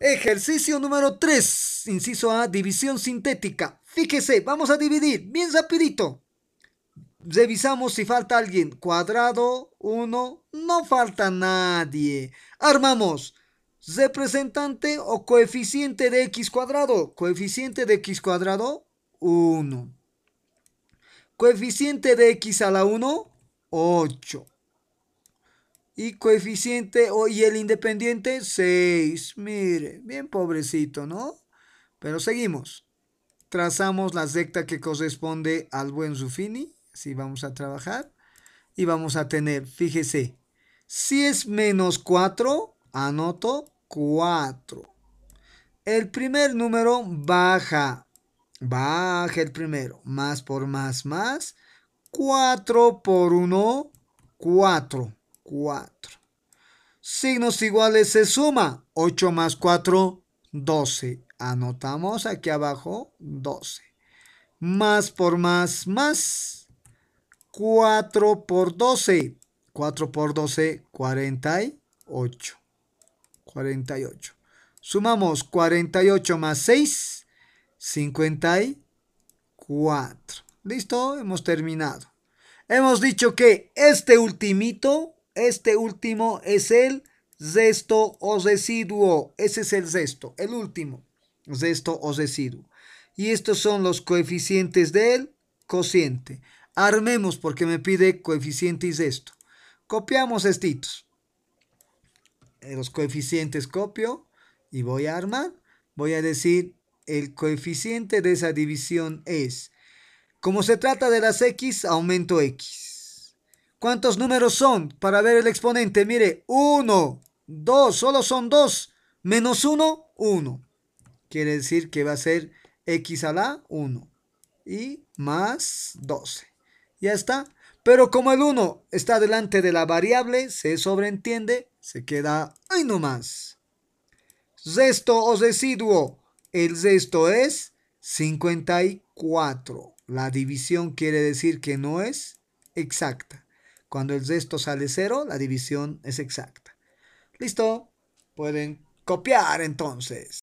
Ejercicio número 3, inciso A, división sintética. Fíjese, vamos a dividir bien rapidito. Revisamos si falta alguien. Cuadrado, 1, no falta nadie. Armamos representante o coeficiente de x cuadrado. Coeficiente de x cuadrado, 1. Coeficiente de x a la 1, 8. Y coeficiente y el independiente 6. Mire, bien pobrecito, ¿no? Pero seguimos. Trazamos la secta que corresponde al buen Zuffini. Así vamos a trabajar. Y vamos a tener, fíjese, si es menos 4, anoto 4. El primer número baja. Baja el primero. Más por más, más. 4 por 1, 4. 4. Signos iguales se suma. 8 más 4, 12. Anotamos aquí abajo 12. Más por más, más. 4 por 12. 4 por 12, 48. 48. Sumamos 48 más 6, 54. Listo, hemos terminado. Hemos dicho que este ultimito este último es el resto o residuo. Ese es el resto, el último. Resto o residuo. Y estos son los coeficientes del cociente. Armemos porque me pide coeficientes y esto. Copiamos estitos. Eh, los coeficientes copio y voy a armar. Voy a decir el coeficiente de esa división es. Como se trata de las x, aumento x. ¿Cuántos números son para ver el exponente? Mire, 1, 2, solo son 2. Menos 1, 1. Quiere decir que va a ser x a la 1. Y más 12. Ya está. Pero como el 1 está delante de la variable, se sobreentiende, se queda ahí nomás. Resto o residuo. El resto es 54. La división quiere decir que no es exacta. Cuando el resto sale cero, la división es exacta. ¿Listo? Pueden copiar entonces.